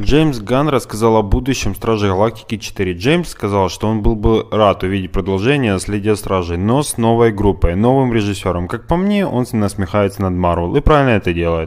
Джеймс Ганн рассказал о будущем Стражей Галактики 4. Джеймс сказал, что он был бы рад увидеть продолжение наследия Стражей, но с новой группой, новым режиссером. Как по мне, он насмехается над Марвел и правильно это делает.